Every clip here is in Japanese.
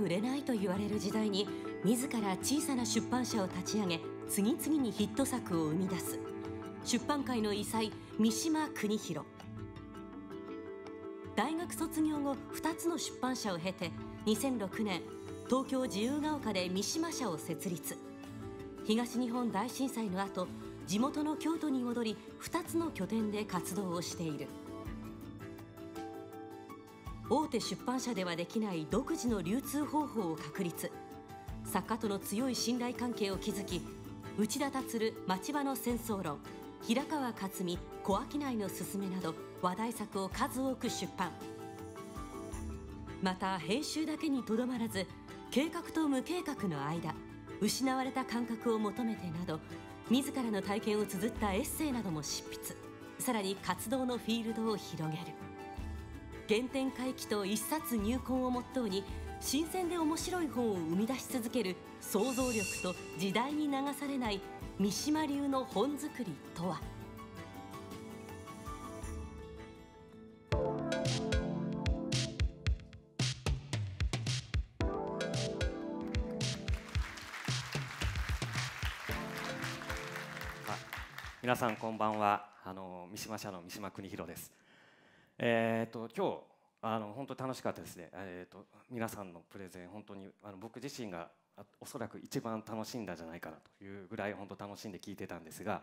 売れないと言われる時代に自ら小さな出版社を立ち上げ次々にヒット作を生み出す出版界の異彩三島邦弘大学卒業後2つの出版社を経て2006年東京自由が丘で三島社を設立東日本大震災の後地元の京都に戻り2つの拠点で活動をしている。大手出版社ではできない独自の流通方法を確立作家との強い信頼関係を築き内田達町場の戦争論平川克己小商いのすすめなど話題作を数多く出版また編集だけにとどまらず計画と無計画の間失われた感覚を求めてなど自らの体験を綴ったエッセイなども執筆さらに活動のフィールドを広げる原点回帰と一冊入魂をモットーに新鮮で面白い本を生み出し続ける想像力と時代に流されない三島流の本作りとは皆さんこんばんはあの三島社の三島邦弘ですえっ、と今日あの本当楽しかったですね。えっ、と皆さんのプレゼン本当にあの僕自身がおそらく一番楽しんだんじゃないかなというぐらい本当楽しんで聞いてたんですが、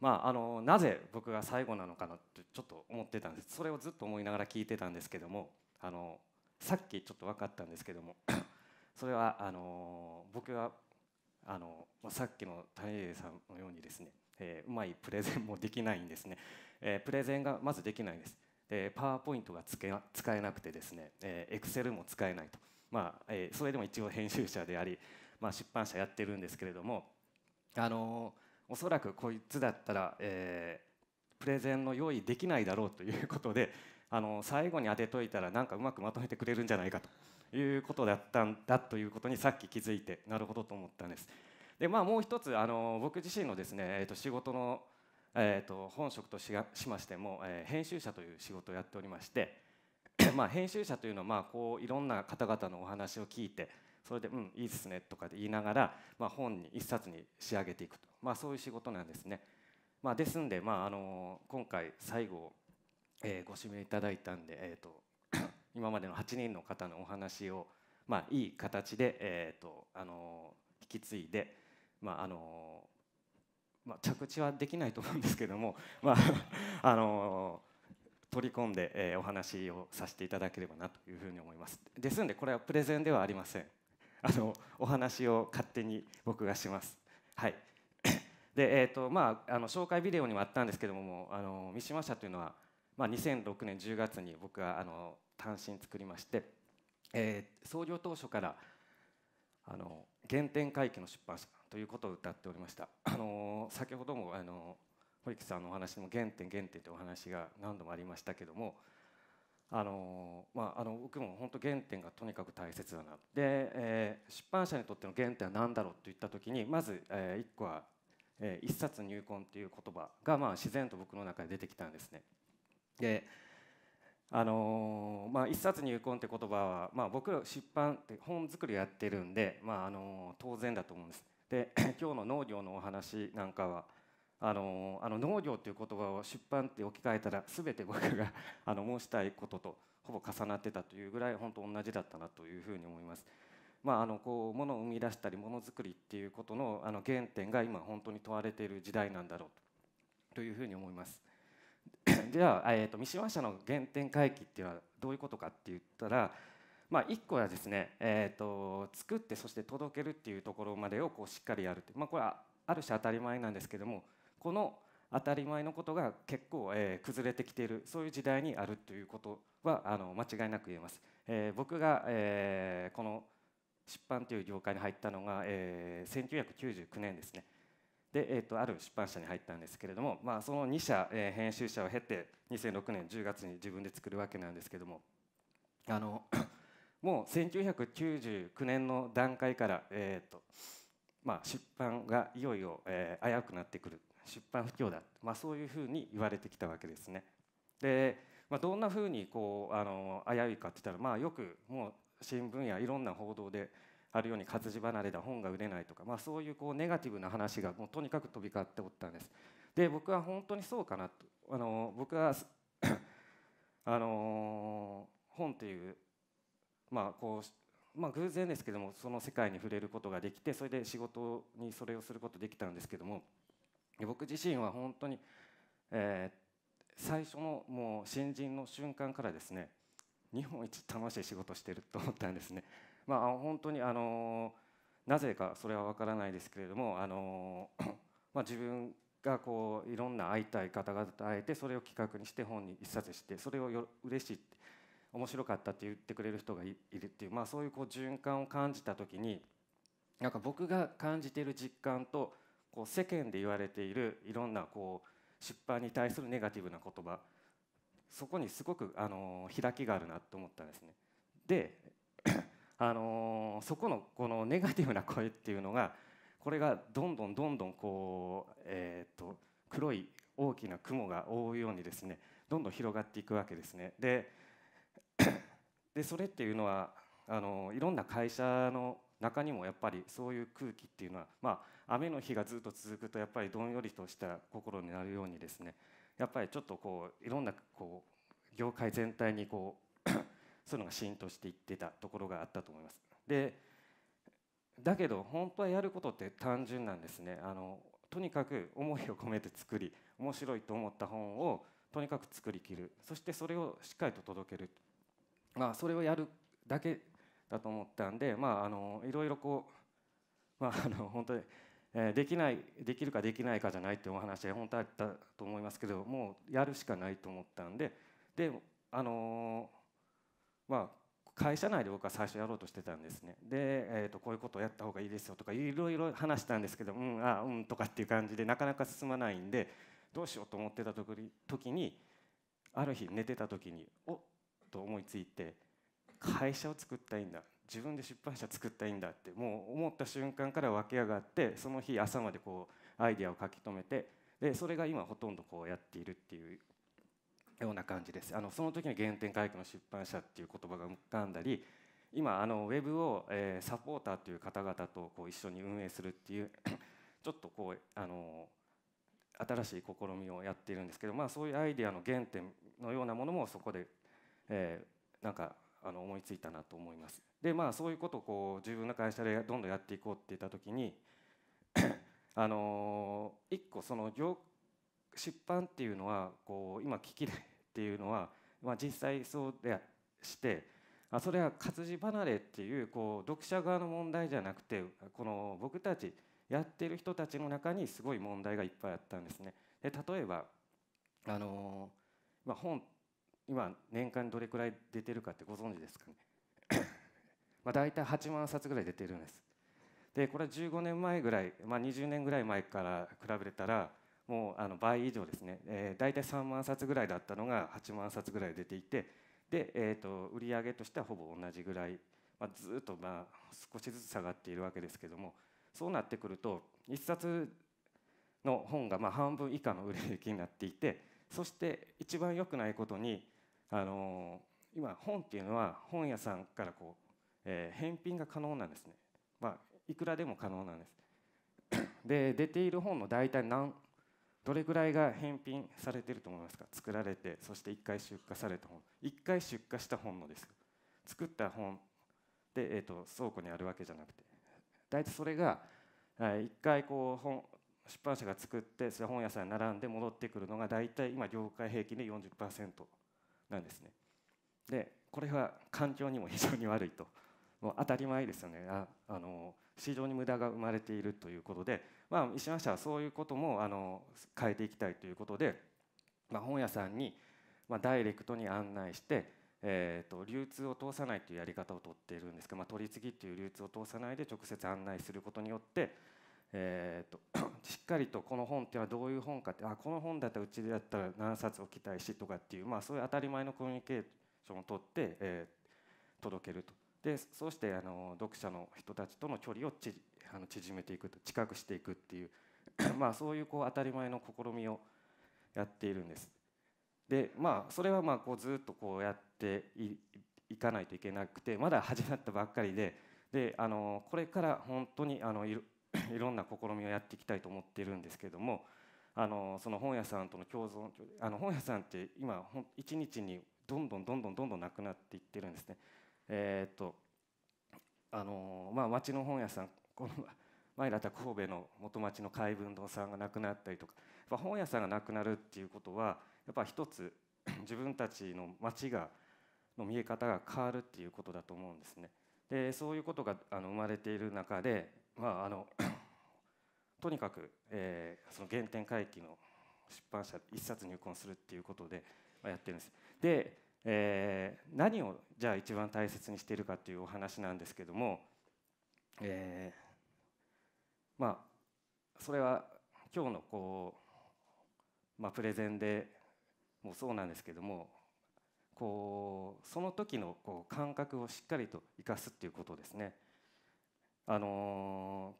まああのなぜ僕が最後なのかなってちょっと思ってたんです。それをずっと思いながら聞いてたんですけども、あのさっきちょっと分かったんですけども、それはあの僕はあのさっきの谷江さんのようにですね、えー、うまいプレゼンもできないんですね、えー、プレゼンがまずできないんですえー、パワーポイントが使えなくてですね、えクセルも使えないと、まあえー、それでも一応編集者であり、まあ、出版社やってるんですけれども、あのー、おそらくこいつだったら、えー、プレゼンの用意できないだろうということで、あのー、最後に当てといたらなんかうまくまとめてくれるんじゃないかということだったんだということにさっき気づいてなるほどと思ったんです。でまあ、もう一つあの僕自身のですね、えー、と仕事のえーと、本職としましても、えー、編集者という仕事をやっておりまして まあ編集者というのはまあこういろんな方々のお話を聞いてそれで「うんいいですね」とかで言いながら、まあ、本に一冊に仕上げていくと、まあ、そういう仕事なんですね。まあ、ですんで、まああの今回最後、えー、ご指名いただいたんで、えーと、今までの8人の方のお話を、まあ、いい形で、えーとあの引き継いで、まああのまあ、着地はできないと思うんですけども、まあ、あの取り込んで、えー、お話をさせていただければなというふうに思います。ですのでこれはプレゼンではありません。あのお話を勝手に僕がします。はい でえーとまあ、あの紹介ビデオにもあったんですけどもあの三島社というのは、まあ、2006年10月に僕があの単身作りまして、えー、創業当初からあの原点回帰の出版社ということを歌っておりました。あの先ほどもあの堀木さんのお話も原点原点というお話が何度もありましたけどもあのまあ、あの僕も本当原点がとにかく大切だなで、えー、出版社にとっての原点は何だろうといった時にまず、えー、1個は、えー、一冊入魂っていう言葉が、まあ、自然と僕の中で出てきたんですね。であのー、まあ、一冊入魂って言葉は、まあ、僕ら出版って本作りやってるんで、まああのー、当然だと思うんです。で 今日の農業のお話なんかはあのあの農業という言葉を出版って置き換えたら全て僕が あの申したいこととほぼ重なってたというぐらい本当同じだったなというふうに思います。まあ、あのこう物を生み出したりものづくりっていうことのあの原点が今本当に問われている時代なんだろうというふうに思います。で は、えーと、と三島社の原点回帰っていうのはどういうことかって言ったらまあ、1個はですね、えーと、作ってそして届けるっていうところまでをこうしっかりやるって、まあ、これはある種当たり前なんですけどもこの当たり前のことが結構、えー、崩れてきているそういう時代にあるということはあの間違いなく言えます。えー、僕が、えー、この出版という業界に入ったのが、えー、1999年ですね。で、えーと、ある出版社に入ったんですけれども、まあ、その2社、えー、編集者を経て2006年10月に自分で作るわけなんですけどもあのもう1999年の段階から、えーとまあ、出版がいよいよ、えー、危うくなってくる出版不況だ、まあ、そういうふうに言われてきたわけですね。で、まあ、どんなふうにこうあの危ういかって言ったら、まあ、よくもう新聞やいろんな報道であるように活字離れだ本が売れないとか、まあ、そういうこうネガティブな話がもうとにかく飛び交っておったんです。で僕は本当にそうかなとあの僕は あの本というまあこうまあ、偶然ですけどもその世界に触れることができてそれで仕事にそれをすることできたんですけども僕自身は本当に、えー、最初のもう新人の瞬間からですね日本一楽しい仕事してると思ったんですね。まあ、本当にあのなぜかそれは分からないですけれどもあの、まあ、自分がこういろんな会いたい方々と会えてそれを企画にして本に一冊してそれをよ嬉しい面白かったって言ってくれる人がいるっていう、まあ、そういうこう循環を感じた時になんか僕が感じている実感とこう世間で言われているいろんなこう出版に対するネガティブな言葉そこにすごくあの開きがあるなと思ったんですね。で あのそこのこのネガティブな声っていうのがこれがどんどんどんどんこう、えー、と黒い大きな雲が覆うようにですねどんどん広がっていくわけですね。で でそれっていうのはあのいろんな会社の中にもやっぱりそういう空気っていうのは、まあ、雨の日がずっと続くとやっぱりどんよりとした心になるようにですねやっぱりちょっとこういろんなこう業界全体にこう そういうのが浸透していってたところがあったと思います。でだけど本当はやることって単純なんですねあのとにかく思いを込めて作り面白いと思った本をとにかく作りきるそしてそれをしっかりと届ける、まあ、それをやるだけだと思ったんで、まあ、あのいろいろこう、まあ、あの本当に。できないできるかできないかじゃないってお話で本当あったと思いますけどもうやるしかないと思ったんでであのまあ会社内で僕は最初やろうとしてたんですねで、えー、とこういうことをやった方がいいですよとかいろいろ話したんですけどうんあうんとかっていう感じでなかなか進まないんでどうしようと思ってた時にある日寝てた時におっと思いついて会社を作ったいんだ自分で出版社作ったいんだってもう思った瞬間から湧き上がってその日朝までこうアイデアを書き留めてでそれが今ほとんどこうやっているっていうような感じですあのその時に原点回帰の出版社っていう言葉が浮かんだり今あのウェブを、えサポーターという方々とこう一緒に運営するっていうちょっとこうあの新しい試みをやっているんですけど、まあ、そういうアイデアの原点のようなものもそこで、えー、なんかあの思いついたなと思います。でまあそういうことをこう自分の会社でどんどんやっていこうって言った時に あのー、一個その出版っていうのはこう今聞きでっていうのは、まあ、実際そうでしてあそれは活字離れっていうこう読者側の問題じゃなくてこの僕たちやってる人たちの中にすごい問題がいっぱいあったんですね。で例えばあのまあ、本今年間どれくらい出てるかってご存知ですかね まあ大体8万冊ぐらい出てるんですでこれは15年前ぐらい、まあ、20年ぐらい前から比べたらもうあの倍以上ですね、えー、大体3万冊ぐらいだったのが8万冊ぐらい出ていてで、えー、と売り上げとしてはほぼ同じぐらい、まあ、ずっとまあ少しずつ下がっているわけですけどもそうなってくると1冊の本がま半分以下の売れ行きになっていてそして一番良くないことにあの今本っていうのは本屋さんからこう、え返品が可能なんですね、まあ、いくらでも可能なんですで出ている本の大体何どれぐらいが返品されてると思いますか作られてそして1回出荷された本1回出荷した本のです作った本で、えーと倉庫にあるわけじゃなくて大体それが一回こう本出版社が作ってそれ本屋さんに並んで戻ってくるのが大体今業界平均で40%なんですね。でこれは環境にも非常に悪いともう当たり前ですよねああの市場に無駄が生まれているということで、まあ、石橋社はそういうこともあの変えていきたいということで、まあ、本屋さんに、まあ、ダイレクトに案内してえーと、流通を通さないというやり方をとっているんですけど、まあ、取り次ぎという流通を通さないで直接案内することによって、えーと、しっかりとこの本っていうのはどういう本かってあこの本だったらうちだったら何冊置きたいしとかっていう、まあ、そういう当たり前のコミュニケーションをとって、えー、届けると。でそうしてあの読者の人たちとの距離をちあの縮めていくと近くしていくっていう まあ、そういうこう当たり前の試みをやっているんです。でまあそれはまあこうずっとこうやってっていかないといけなくてまだ始まったばっかりでであのこれから本当にあのいろ いろんな試みをやっていきたいと思っているんですけどもあのその本屋さんとの共存あの本屋さんって今一日にどんどんどんどんどんどんなくなっていってるんですね。えー、っとあのまあ、町の本屋さんこの前だった神戸の元町の海文堂さんが亡くなったりとかやっ本屋さんがなくなるっていうことはやっぱ一つ 自分たちの町がの見え方が変わるっていうことだと思うんですね。でそういうことがあの生まれている中で、まあ、あの とにかく、えー、その原点回帰の出版社一冊入婚するっていうことでやってるんです。で、えー、何をじゃあ一番大切にしているかっていうお話なんですけども、えー、まあそれは今日のこう、まあ、プレゼンでもそうなんですけどもこうその時のこう感覚をしっかりと生かすっていうことですね。あの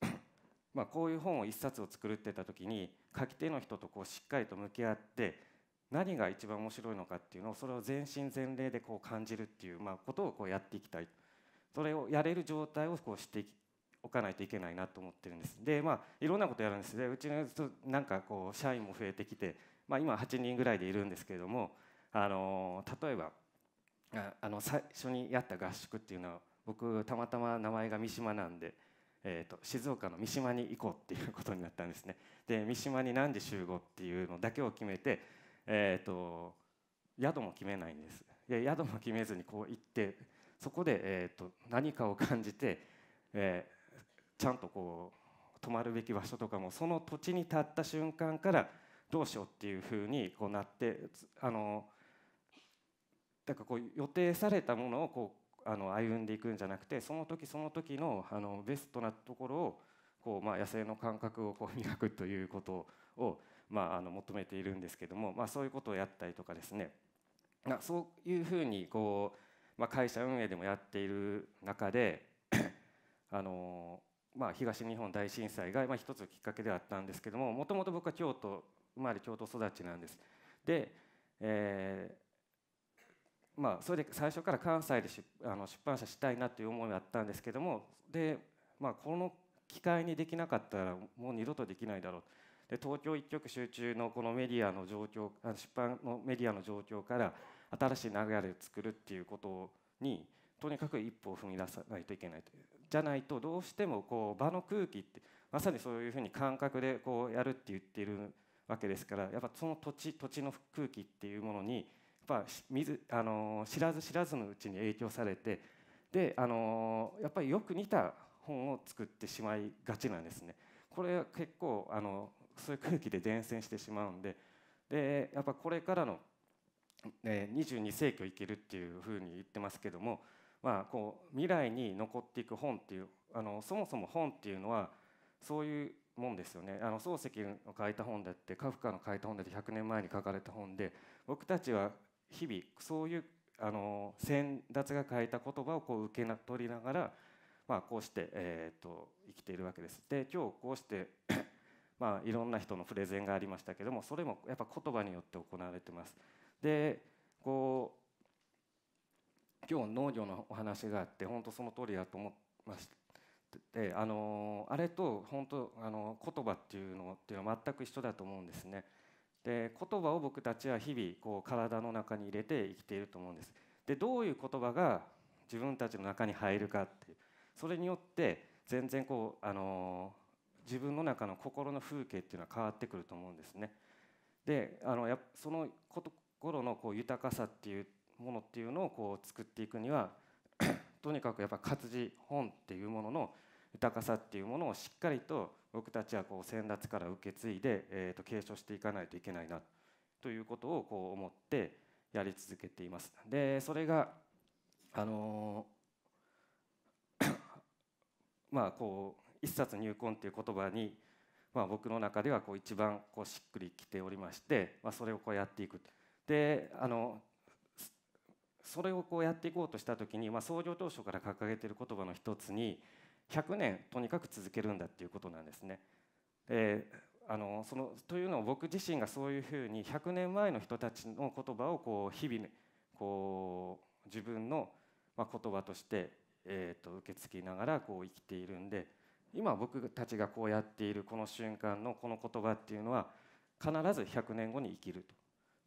まあ、こういう本を一冊を作るってた時に書き手の人とこうしっかりと向き合って何が一番面白いのかっていうのをそれを全身全霊でこう感じるっていう、まあ、ことをこうやっていきたいそれをやれる状態をこうしておかないといけないなと思ってるんですでまあいろんなことやるんですでうちのなんかこう社員も増えてきて、まあ、今8人ぐらいでいるんですけれどもあの例えばあの最初にやった合宿っていうのは僕たまたま名前が三島なんで、えーと、静岡の三島に行こうっていうことになったんですねで三島に何時集合っていうのだけを決めて、えーと、宿も決めないんですで宿も決めずにこう行ってそこで、えーと、何かを感じて、えー、ちゃんとこう泊まるべき場所とかもその土地に立った瞬間からどうしようっていうふうにこうなってあのだからこう予定されたものをこうあの歩んでいくんじゃなくてその時その時のあのベストなところをこうまあ野生の感覚をこう磨くということをまああの求めているんですけどもまあそういうことをやったりとかですねそういうふうにこうまあ会社運営でもやっている中であのまあ東日本大震災がまあ一つきっかけではあったんですけどももともと僕は京都生まれ京都育ちなんです。でえーまあ、それで最初から関西で出あの出版社したいなという思いがあったんですけどもで、まあ、この機会にできなかったらもう二度とできないだろうで東京一極集中のこのメディアの状況出版のメディアの状況から新しい流れを作るっていうことにとにかく一歩を踏み出さないといけないとじゃないとどうしてもこう場の空気ってまさにそういうふうに感覚でこうやるって言っているわけですからやっぱその土地土地の空気っていうものにぱ見ずあの知らず知らずのうちに影響されてであのやっぱりよく似た本を作ってしまいがちなんですね。これは結構あのそういう空気で伝染してしまうんででやっぱこれからの、ね、22世紀を生きるっていうふうに言ってますけども、まあ、こう未来に残っていく本っていうあのそもそも本っていうのはそういうもんですよねあの漱石の書いた本だってカフカの書いた本だって100年前に書かれた本で僕たちは日々そういうあの先達が書いた言葉をこう受け取りながら、まあ、こうして、えと生きているわけです。で今日こうして まあ、いろんな人のプレゼンがありましたけどもそれもやっぱ言葉によって行われてます。でこう今日農業のお話があって本当その通りだと思いましてあのあれと本当あの言葉っていうのっていうのは全く一緒だと思うんですね。で言葉を僕たちは日々こう体の中に入れて生きていると思うんですでどういう言葉が自分たちの中に入るかっていうそれによって全然こう、あの自分の中の心の風景っていうのは変わってくると思うんですねであのやその心のこう豊かさっていうものっていうのをこう作っていくには とにかくやっぱ活字本っていうものの豊かさっていうものをしっかりと僕たちはこう先達から受け継いで、えー、と継承していかないといけないなということをこう思ってやり続けています。でそれがあの まあこう一冊入魂っていう言葉に、まあ、僕の中ではこう一番こうしっくりきておりまして、まあ、それをこうやっていく。であのそれをこうやっていこうとした時に、まあ、創業当初から掲げている言葉の一つに「100年とにかく続けるんだっていうことなんですね。えー、あのそのというのを僕自身がそういうふうに100年前の人たちの言葉をこう日々こう自分の言葉として、えー、と受け継ぎながらこう生きているんで今僕たちがこうやっているこの瞬間のこの言葉っていうのは必ず100年後に生きると。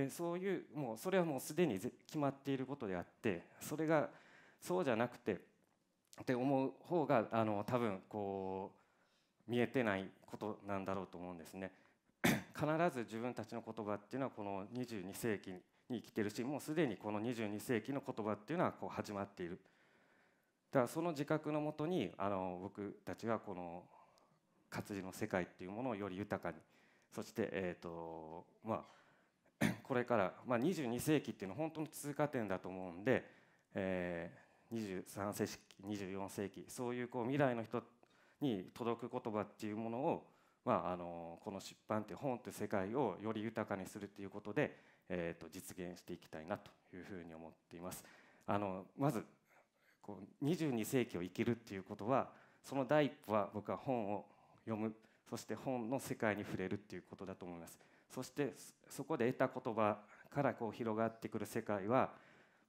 でそういうもうそれはもうすでに決まっていることであってそれがそうじゃなくてって思う方があの多分こう見えてないことなんだろうと思うんですね。必ず自分たちの言葉っていうのはこの22世紀に生きてるしもうすでにこの22世紀の言葉っていうのはこう始まっているだからその自覚のもとにあの僕たちはこの活字の世界っていうものをより豊かにそしてえっ、とまあ これから、まあ、22世紀っていうのは本当に通過点だと思うんで、え23世紀24世紀そういうこう未来の人に届く言葉っていうものを、まあ、あのこの出版って本って世界をより豊かにするっていうことで、えー、と実現していきたいなというふうに思っています。あのまずこう22世紀を生きるっていうことはその第一歩は僕は本を読むそして本の世界に触れるっていうことだと思います。そしてそこで得た言葉からこう広がってくる世界は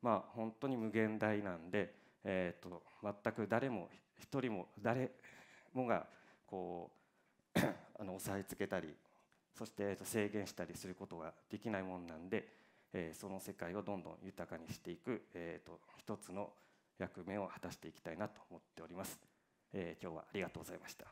まあ、本当に無限大なんで、えー、と全く誰も一人も誰もがこう あの押さえつけたりそして制限したりすることができないもんなんで、えー、その世界をどんどん豊かにしていく、えー、と一つの役目を果たしていきたいなと思っております。えー、今日はありがとうございました。